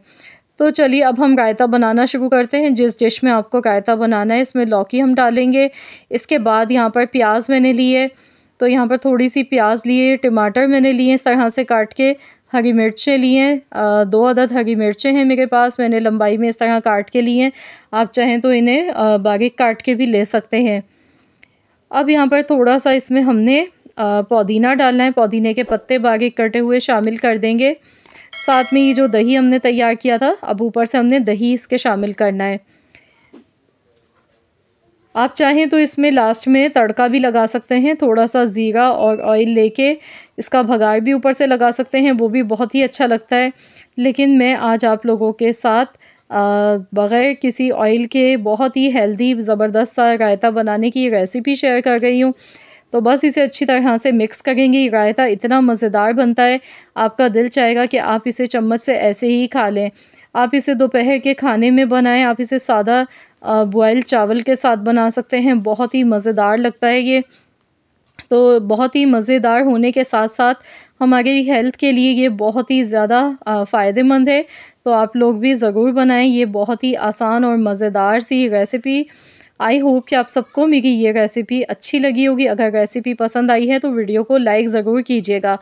तो चलिए अब हम रायता बनाना शुरू करते हैं जिस डिश में आपको रायता बनाना है इसमें लौकी हम डालेंगे इसके बाद यहाँ पर प्याज मैंने लिए है तो यहाँ पर थोड़ी सी प्याज लिए टमाटर मैंने लिए इस तरह से काट के हरी मिर्चें लिए हैं दो अदद हरी मिर्चें हैं मेरे पास मैंने लंबाई में इस तरह काट के लिए हैं आप चाहें तो इन्हें बारीक काट के भी ले सकते हैं अब यहाँ पर थोड़ा सा इसमें हमने पुदीना डालना है पुदीने के पत्ते बारीक कटे हुए शामिल कर देंगे साथ में ये जो दही हमने तैयार किया था अब ऊपर से हमने दही इसके शामिल करना है आप चाहें तो इसमें लास्ट में तड़का भी लगा सकते हैं थोड़ा सा ज़ीरा और ऑयल लेके इसका भगाड़ भी ऊपर से लगा सकते हैं वो भी बहुत ही अच्छा लगता है लेकिन मैं आज आप लोगों के साथ बग़ैर किसी ऑयल के बहुत ही हेल्दी ज़बरदस्त सा रायता बनाने की रेसिपी शेयर कर रही हूँ तो बस इसे अच्छी तरह से मिक्स करेंगे रायता इतना मज़ेदार बनता है आपका दिल चाहेगा कि आप इसे चम्मच से ऐसे ही खा लें आप इसे दोपहर के खाने में बनाएं आप इसे सादा बॉयल चावल के साथ बना सकते हैं बहुत ही मज़ेदार लगता है ये तो बहुत ही मज़ेदार होने के साथ साथ हमारी हेल्थ के लिए ये बहुत ही ज़्यादा फ़ायदेमंद है तो आप लोग भी ज़रूर बनाएं ये बहुत ही आसान और मज़ेदार सी रेसिपी आई होप कि आप सबको मेरी ये रेसिपी अच्छी लगी होगी अगर रेसिपी पसंद आई है तो वीडियो को लाइक ज़रूर कीजिएगा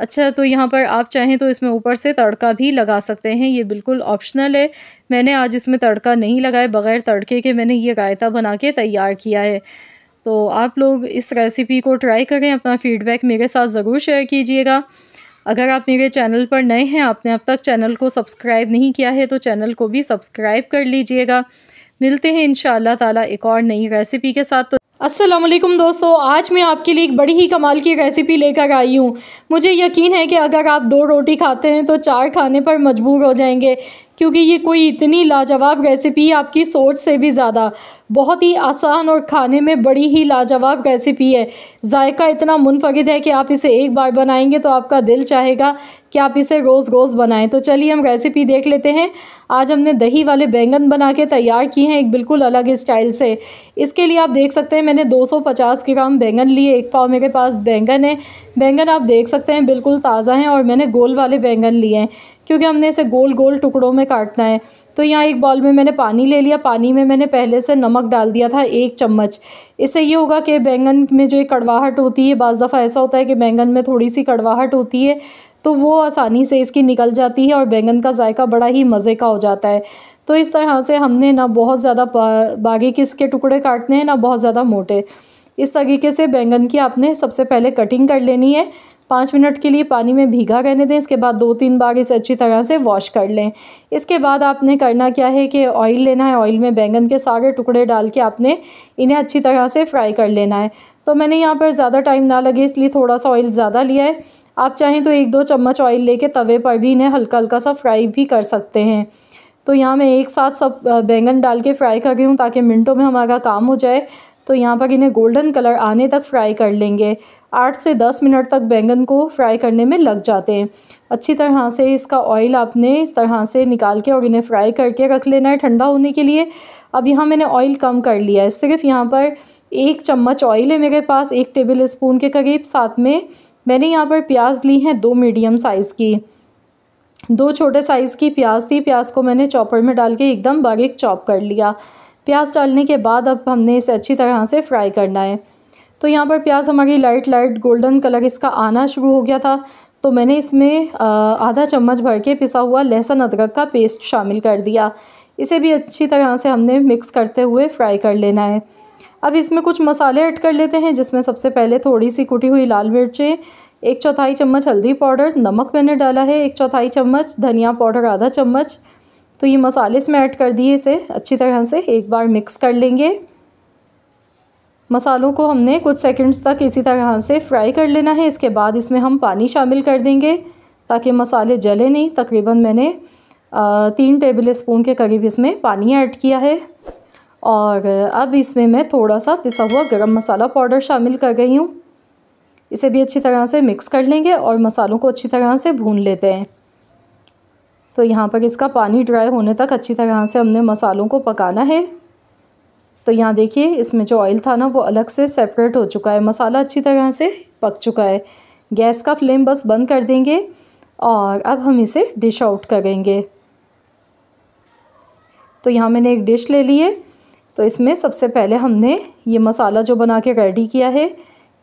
अच्छा तो यहाँ पर आप चाहें तो इसमें ऊपर से तड़का भी लगा सकते हैं ये बिल्कुल ऑप्शनल है मैंने आज इसमें तड़का नहीं लगाए बग़ैर तड़के के मैंने ये रायता बना के तैयार किया है तो आप लोग इस रेसिपी को ट्राई करें अपना फ़ीडबैक मेरे साथ ज़रूर शेयर कीजिएगा अगर आप मेरे चैनल पर नए हैं आपने अब तक चैनल को सब्सक्राइब नहीं किया है तो चैनल को भी सब्सक्राइब कर लीजिएगा मिलते हैं इन ताला एक और नई रेसिपी के साथ तो असलम दोस्तों आज मैं आपके लिए एक बड़ी ही कमाल की रेसिपी लेकर आई हूँ मुझे यकीन है कि अगर आप दो रोटी खाते हैं तो चार खाने पर मजबूर हो जाएंगे क्योंकि ये कोई इतनी लाजवाब रेसिपी आपकी सोच से भी ज़्यादा बहुत ही आसान और खाने में बड़ी ही लाजवाब रेसिपी है जायका इतना मुनफरद है कि आप इसे एक बार बनाएंगे तो आपका दिल चाहेगा कि आप इसे रोज़ रोज़ बनाएं तो चलिए हम रेसिपी देख लेते हैं आज हमने दही वाले बैंगन बना के तैयार किए हैं एक बिल्कुल अलग स्टाइल से इसके लिए आप देख सकते हैं मैंने 250 ग्राम बैंगन लिए एक पाव मेरे पास बैंगन है बैंगन आप देख सकते हैं बिल्कुल ताज़ा हैं और मैंने गोल वाले बैंगन लिए हैं क्योंकि हमने इसे गोल गोल टुकड़ों में काटना है तो यहाँ एक बॉल में मैंने पानी ले लिया पानी में मैंने पहले से नमक डाल दिया था एक चम्मच इससे ये होगा कि बैंगन में जो एक कड़वाहट होती है बज़ दफ़ा ऐसा होता है कि बैंगन में थोड़ी सी कड़वाहट होती है तो वो आसानी से इसकी निकल जाती है और बैंगन का जायका बड़ा ही मज़े का हो जाता है तो इस तरह से हमने ना बहुत ज़्यादा बागे के इसके टुकड़े काटने हैं ना बहुत ज़्यादा मोटे इस तरीके से बैंगन की आपने सबसे पहले कटिंग कर लेनी है पाँच मिनट के लिए पानी में भीगा रहने दें इसके बाद दो तीन बार इसे अच्छी तरह से वॉश कर लें इसके बाद आपने करना क्या है कि ऑयल लेना है ऑयल में बैंगन के सारे टुकड़े डाल के आपने इन्हें अच्छी तरह से फ्राई कर लेना है तो मैंने यहाँ पर ज़्यादा टाइम ना लगे इसलिए थोड़ा सा ऑयल ज़्यादा लिया है आप चाहें तो एक दो चम्मच ऑयल लेके तवे पर भी इन्हें हल्का हल्का सा फ्राई भी कर सकते हैं तो यहाँ मैं एक साथ सब बैंगन डाल के फ्राई कर रही हूँ ताकि मिनटों में हमारा काम हो जाए तो यहाँ पर इन्हें गोल्डन कलर आने तक फ्राई कर लेंगे आठ से दस मिनट तक बैंगन को फ्राई करने में लग जाते हैं अच्छी तरह से इसका ऑयल आपने इस तरह से निकाल के और इन्हें फ्राई करके रख लेना है ठंडा होने के लिए अब यहाँ मैंने ऑयल कम कर लिया है सिर्फ यहाँ पर एक चम्मच ऑयल है मेरे पास एक टेबल स्पून के करीब साथ में मैंने यहाँ पर प्याज ली हैं दो मीडियम साइज़ की दो छोटे साइज़ की प्याज थी प्याज को मैंने चॉपर में डाल के एकदम बारीक चॉप कर लिया प्याज डालने के बाद अब हमने इसे अच्छी तरह से फ्राई करना है तो यहाँ पर प्याज हमारी लाइट लाइट गोल्डन कलर इसका आना शुरू हो गया था तो मैंने इसमें आधा चम्मच भर के पिसा हुआ लहसुन अदरक का पेस्ट शामिल कर दिया इसे भी अच्छी तरह से हमने मिक्स करते हुए फ्राई कर लेना है अब इसमें कुछ मसाले ऐड कर लेते हैं जिसमें सबसे पहले थोड़ी सी कुटी हुई लाल मिर्चें एक चौथाई चम्मच हल्दी पाउडर नमक मैंने डाला है एक चौथाई चम्मच धनिया पाउडर आधा चम्मच तो ये मसाले इसमें ऐड कर दिए इसे अच्छी तरह से एक बार मिक्स कर लेंगे मसालों को हमने कुछ सेकंड्स तक इसी तरह से फ्राई कर लेना है इसके बाद इसमें हम पानी शामिल कर देंगे ताकि मसाले जले नहीं तकरीबन मैंने तीन टेबल स्पून के करीब इसमें पानी ऐड किया है और अब इसमें मैं थोड़ा सा पिसा हुआ गरम मसाला पाउडर शामिल कर गई हूँ इसे भी अच्छी तरह से मिक्स कर लेंगे और मसालों को अच्छी तरह से भून लेते हैं तो यहाँ पर इसका पानी ड्राई होने तक अच्छी तरह से हमने मसालों को पकाना है तो यहाँ देखिए इसमें जो ऑयल था ना वो अलग से सेपरेट हो चुका है मसाला अच्छी तरह से पक चुका है गैस का फ्लेम बस बंद कर देंगे और अब हम इसे डिश आउट करेंगे तो यहाँ मैंने एक डिश ले ली है तो इसमें सबसे पहले हमने ये मसाला जो बना के रेडी किया है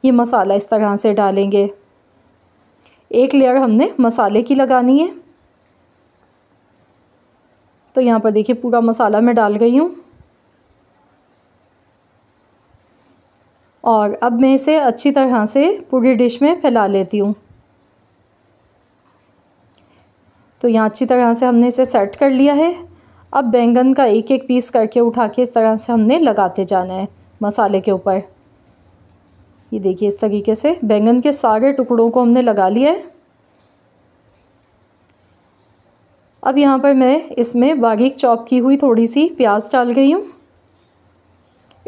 ये मसाला इस तरह से डालेंगे एक लेयर हमने मसाले की लगानी है तो यहाँ पर देखिए पूरा मसाला मैं डाल गई हूँ और अब मैं इसे अच्छी तरह से पूरी डिश में फैला लेती हूँ तो यहाँ अच्छी तरह से हमने इसे सेट कर लिया है अब बैंगन का एक एक पीस करके उठा के इस तरह से हमने लगाते जाना है मसाले के ऊपर ये देखिए इस तरीके से बैंगन के सारे टुकड़ों को हमने लगा लिया है अब यहाँ पर मैं इसमें बारीक चॉप की हुई थोड़ी सी प्याज डाल गई हूँ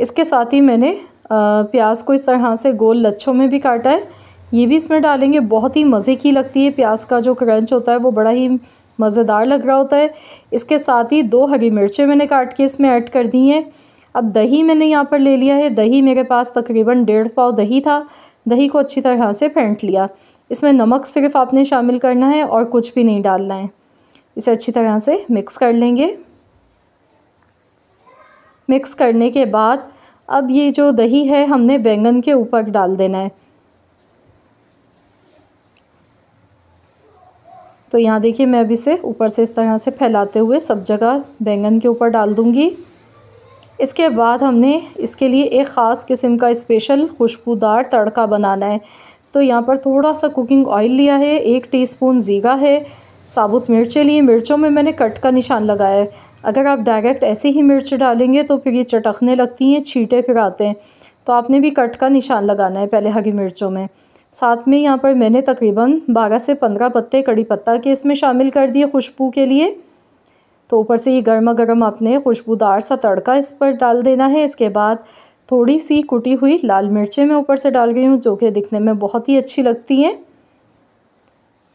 इसके साथ ही मैंने प्याज को इस तरह से गोल लच्छों में भी काटा है ये भी इसमें डालेंगे बहुत ही मज़े की लगती है प्याज का जो क्रंच होता है वो बड़ा ही मज़ेदार लग रहा होता है इसके साथ ही दो हरी मिर्चें मैंने काट के इसमें ऐड कर दी हैं अब दही मैंने यहाँ पर ले लिया है दही मेरे पास तकरीबन डेढ़ पाव दही था दही को अच्छी तरह से फेंट लिया इसमें नमक सिर्फ आपने शामिल करना है और कुछ भी नहीं डालना है इसे अच्छी तरह से मिक्स कर लेंगे मिक्स करने के बाद अब ये जो दही है हमने बैंगन के ऊपर डाल देना है तो यहाँ देखिए मैं अभी इसे ऊपर से इस तरह से फैलाते हुए सब जगह बैंगन के ऊपर डाल दूँगी इसके बाद हमने इसके लिए एक ख़ास किस्म का स्पेशल खुशबूदार तड़का बनाना है तो यहाँ पर थोड़ा सा कुकिंग ऑयल लिया है एक टीस्पून ज़ीरा है साबुत मिर्चें लिए मिर्चों में मैंने कट का निशान लगाया है अगर आप डायरेक्ट ऐसे ही मिर्च डालेंगे तो फिर ये चटकने लगती हैं छीटे फिर आते हैं तो आपने भी कट का निशान लगाना है पहले हरी मिर्चों में साथ में यहाँ पर मैंने तकरीबन 12 से 15 पत्ते कड़ी पत्ता के इसमें शामिल कर दिए खुशबू के लिए तो ऊपर से ये गर्मा गर्म आपने खुशबूदार सा तड़का इस पर डाल देना है इसके बाद थोड़ी सी कुटी हुई लाल मिर्चें मैं ऊपर से डाल गई हूँ जो कि दिखने में बहुत ही अच्छी लगती हैं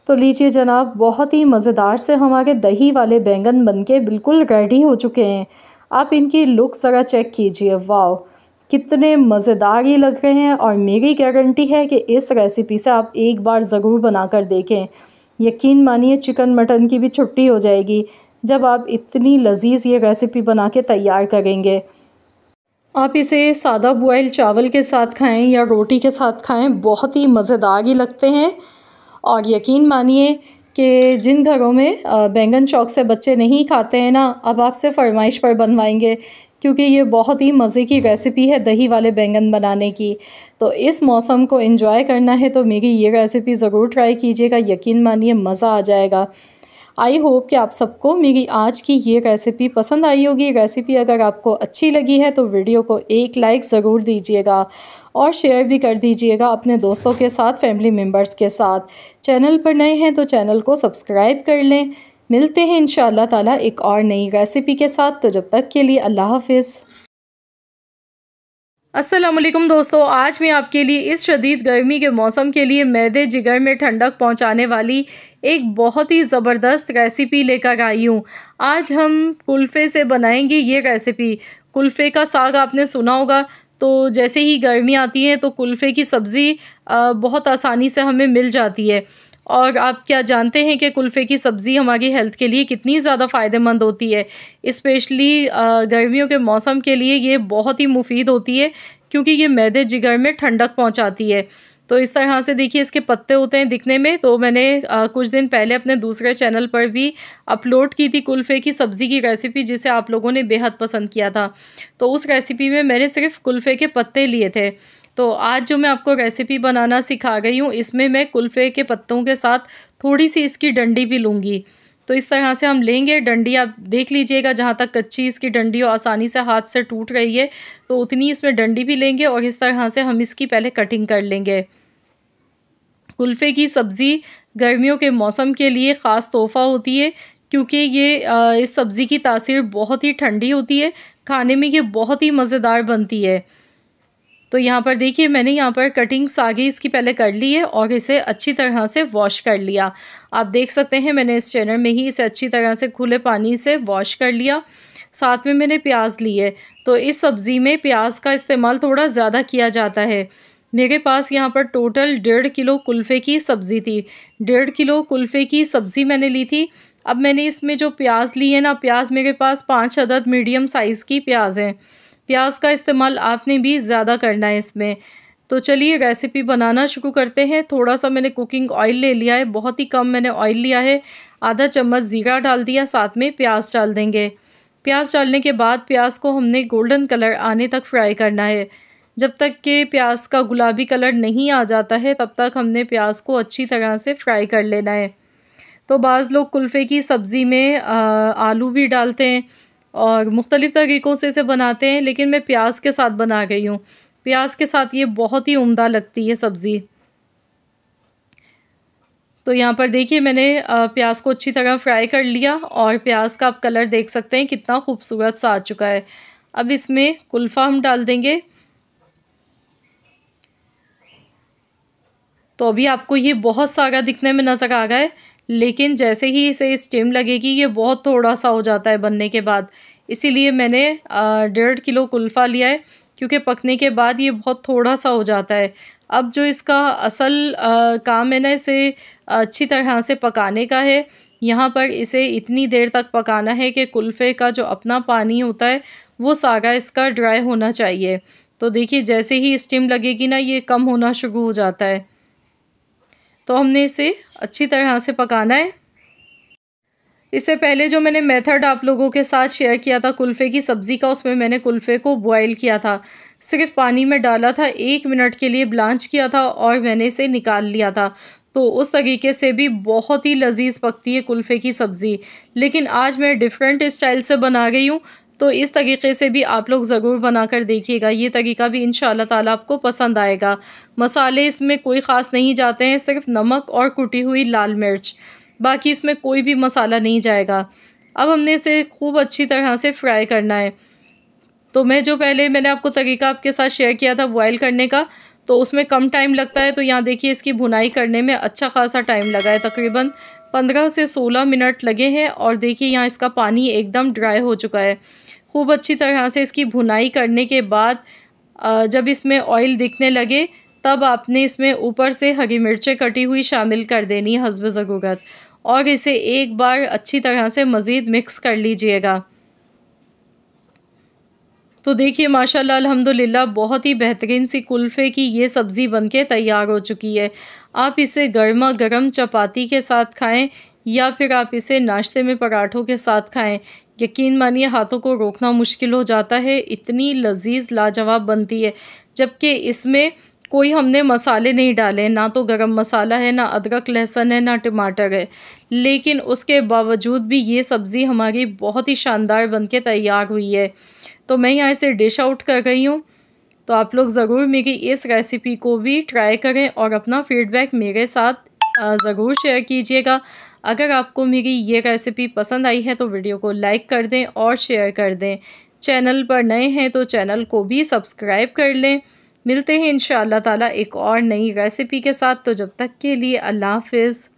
तो लीजिए जनाब बहुत ही मज़ेदार से हमारे दही वाले बैंगन बनके बिल्कुल रेडी हो चुके हैं आप इनकी लुक ज़रा चेक कीजिए वाओ कितने मज़ेदार ये लग रहे हैं और मेरी गारंटी है कि इस रेसिपी से आप एक बार ज़रूर बना कर देखें यकीन मानिए चिकन मटन की भी छुट्टी हो जाएगी जब आप इतनी लजीज ये रेसिपी बना के तैयार करेंगे आप इसे सादा बॉयल चावल के साथ खाएं या रोटी के साथ खाएं बहुत ही मज़ेदार ही लगते हैं और यकीन मानिए कि जिन घरों में बैंगन चौक से बच्चे नहीं खाते हैं ना अब आपसे फरमाइश पर बनवाएंगे क्योंकि ये बहुत ही मज़े की रेसिपी है दही वाले बैंगन बनाने की तो इस मौसम को इंजॉय करना है तो मेरी ये रेसिपी ज़रूर ट्राई कीजिएगा यकीन मानिए मज़ा आ जाएगा आई होप कि आप सबको मेरी आज की ये रेसिपी पसंद आई होगी रेसिपी अगर आपको अच्छी लगी है तो वीडियो को एक लाइक ज़रूर दीजिएगा और शेयर भी कर दीजिएगा अपने दोस्तों के साथ फैमिली मेम्बर्स के साथ चैनल पर नए हैं तो चैनल को सब्सक्राइब कर लें मिलते हैं इन ताला एक और नई रेसिपी के साथ तो जब तक के लिए अल्लाह हाफिज़ असलम दोस्तों आज मैं आपके लिए इस शदीद गर्मी के मौसम के लिए मैदे जिगर में ठंडक पहुंचाने वाली एक बहुत ही ज़बरदस्त रेसिपी लेकर आई हूँ आज हम कुल्फ़े से बनाएंगे ये रेसिपी कुल्फ़े का साग आपने सुना होगा तो जैसे ही गर्मी आती है तो कुल्फ़े की सब्ज़ी बहुत आसानी से हमें मिल जाती है और आप क्या जानते हैं कि कुल्फ़े की सब्ज़ी हमारी हेल्थ के लिए कितनी ज़्यादा फ़ायदेमंद होती है इस्पेशली गर्मियों के मौसम के लिए ये बहुत ही मुफीद होती है क्योंकि ये मैदे जिगर में ठंडक पहुँचाती है तो इस तरह से देखिए इसके पत्ते होते हैं दिखने में तो मैंने आ, कुछ दिन पहले अपने दूसरे चैनल पर भी अपलोड की थी कुल्फ़े की सब्ज़ी की रेसिपी जिसे आप लोगों ने बेहद पसंद किया था तो उस रेसिपी में मैंने सिर्फ कुल्फ़े के पत्ते लिए थे तो आज जो मैं आपको रेसिपी बनाना सिखा गई हूँ इसमें मैं कुल्फ़े के पत्तों के साथ थोड़ी सी इसकी डंडी भी लूँगी तो इस तरह से हम लेंगे डंडी आप देख लीजिएगा जहाँ तक कच्ची इसकी डंडी हो आसानी से हाथ से टूट रही है तो उतनी इसमें डंडी भी लेंगे और इस तरह से हम इसकी पहले कटिंग कर लेंगे कुल्फ़े की सब्ज़ी गर्मियों के मौसम के लिए ख़ास तोहफ़ा होती है क्योंकि ये इस सब्ज़ी की तासीर बहुत ही ठंडी होती है खाने में ये बहुत ही मज़ेदार बनती है तो यहाँ पर देखिए मैंने यहाँ पर कटिंग्स आगे इसकी पहले कर ली है और इसे अच्छी तरह से वॉश कर लिया आप देख सकते हैं मैंने इस चैनल में ही इसे अच्छी तरह से खुले पानी से वॉश कर लिया साथ में मैंने प्याज लिए तो इस सब्ज़ी में प्याज का इस्तेमाल थोड़ा ज़्यादा किया जाता है मेरे पास यहाँ पर टोटल डेढ़ किलो कुल्फ़े की सब्ज़ी थी डेढ़ किलो कुल्फ़े की सब्ज़ी मैंने ली थी अब मैंने इसमें जो प्याज ली है ना प्याज मेरे पास पाँच अदद मीडियम साइज़ की प्याज हैं प्याज का इस्तेमाल आपने भी ज़्यादा करना है इसमें तो चलिए रेसिपी बनाना शुरू करते हैं थोड़ा सा मैंने कुकिंग ऑयल ले लिया है बहुत ही कम मैंने ऑयल लिया है आधा चम्मच ज़ीरा डाल दिया साथ में प्याज डाल देंगे प्याज डालने के बाद प्याज को हमने गोल्डन कलर आने तक फ्राई करना है जब तक के प्याज का गुलाबी कलर नहीं आ जाता है तब तक हमने प्याज को अच्छी तरह से फ्राई कर लेना है तो बाज़ लोग कुल्फ़े की सब्ज़ी में आ, आलू भी डालते हैं और मुख्तलिफ़ तरीक़ों से इसे बनाते हैं लेकिन मैं प्याज के साथ बना गई हूँ प्याज के साथ ये बहुत ही उम्दा लगती है सब्ज़ी तो यहाँ पर देखिए मैंने प्याज को अच्छी तरह फ्राई कर लिया और प्याज का आप कलर देख सकते हैं कितना खूबसूरत सा आ चुका है अब इसमें कुल्फ़ा हम डाल देंगे तो अभी आपको ये बहुत सारा दिखने में नज़र आ गया है लेकिन जैसे ही इसे स्टीम लगेगी ये बहुत थोड़ा सा हो जाता है बनने के बाद इसीलिए मैंने डेढ़ किलो कुल्फ़ा लिया है क्योंकि पकने के बाद ये बहुत थोड़ा सा हो जाता है अब जो इसका असल आ, काम है ना इसे अच्छी तरह से पकाने का है यहाँ पर इसे इतनी देर तक पकाना है कि कुल्फ़े का जो अपना पानी होता है वो सारा इसका ड्राई होना चाहिए तो देखिए जैसे ही स्टीम लगेगी ना ये कम होना शुरू हो जाता है तो हमने इसे अच्छी तरह से पकाना है इससे पहले जो मैंने मेथड आप लोगों के साथ शेयर किया था कुल्फ़े की सब्ज़ी का उसमें मैंने कुल्फ़े को बॉयल किया था सिर्फ पानी में डाला था एक मिनट के लिए ब्लांच किया था और मैंने इसे निकाल लिया था तो उस तरीके से भी बहुत ही लजीज पकती है कुल्फ़े की सब्ज़ी लेकिन आज मैं डिफरेंट स्टाइल से बना गई हूँ तो इस तरीक़े से भी आप लोग ज़रूर बना कर देखिएगा ये तरीका भी इन ताला आपको पसंद आएगा मसाले इसमें कोई ख़ास नहीं जाते हैं सिर्फ नमक और कुटी हुई लाल मिर्च बाकी इसमें कोई भी मसाला नहीं जाएगा अब हमने इसे खूब अच्छी तरह से फ्राई करना है तो मैं जो पहले मैंने आपको तरीका आपके साथ शेयर किया था बॉयल करने का तो उसमें कम टाइम लगता है तो यहाँ देखिए इसकी भुनाई करने में अच्छा खासा टाइम लगा है तकरीबन पंद्रह से सोलह मिनट लगे हैं और देखिए यहाँ इसका पानी एकदम ड्राई हो चुका है खूब अच्छी तरह से इसकी भुनाई करने के बाद जब इसमें ऑयल दिखने लगे तब आपने इसमें ऊपर से हरी मिर्चें कटी हुई शामिल कर देनी है हसब जगूगत और इसे एक बार अच्छी तरह से मज़ीद मिक्स कर लीजिएगा तो देखिए माशाल्लाह अल्हम्दुलिल्लाह बहुत ही बेहतरीन सी कुल्फ़े की ये सब्ज़ी बनके तैयार हो चुकी है आप इसे गर्मा गर्म चपाती के साथ खाएं या फिर आप इसे नाश्ते में पराठों के साथ खाएं यकीन मानिए हाथों को रोकना मुश्किल हो जाता है इतनी लजीज लाजवाब बनती है जबकि इसमें कोई हमने मसाले नहीं डाले ना तो गरम मसाला है ना अदरक लहसुन है ना टमाटर है लेकिन उसके बावजूद भी ये सब्ज़ी हमारी बहुत ही शानदार बनके तैयार हुई है तो मैं यहाँ इसे डिश आउट कर गई हूँ तो आप लोग ज़रूर मेरी इस रेसिपी को भी ट्राई करें और अपना फीडबैक मेरे साथ ज़रूर शेयर कीजिएगा अगर आपको मेरी ये रेसिपी पसंद आई है तो वीडियो को लाइक कर दें और शेयर कर दें चैनल पर नए हैं तो चैनल को भी सब्सक्राइब कर लें मिलते हैं इन ताला एक और नई रेसिपी के साथ तो जब तक के लिए अल्लाह हाफिज़